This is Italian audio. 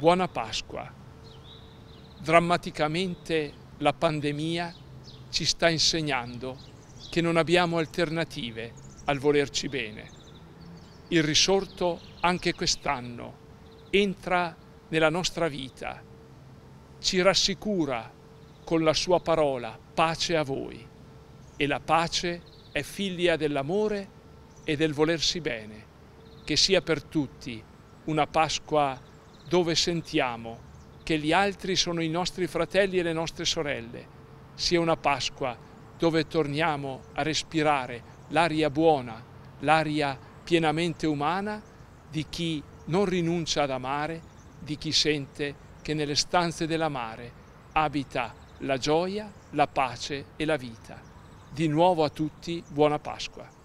Buona Pasqua. Drammaticamente la pandemia ci sta insegnando che non abbiamo alternative al volerci bene. Il risorto anche quest'anno entra nella nostra vita, ci rassicura con la sua parola pace a voi e la pace è figlia dell'amore e del volersi bene. Che sia per tutti una Pasqua dove sentiamo che gli altri sono i nostri fratelli e le nostre sorelle, sia una Pasqua dove torniamo a respirare l'aria buona, l'aria pienamente umana di chi non rinuncia ad amare, di chi sente che nelle stanze dell'amare abita la gioia, la pace e la vita. Di nuovo a tutti buona Pasqua.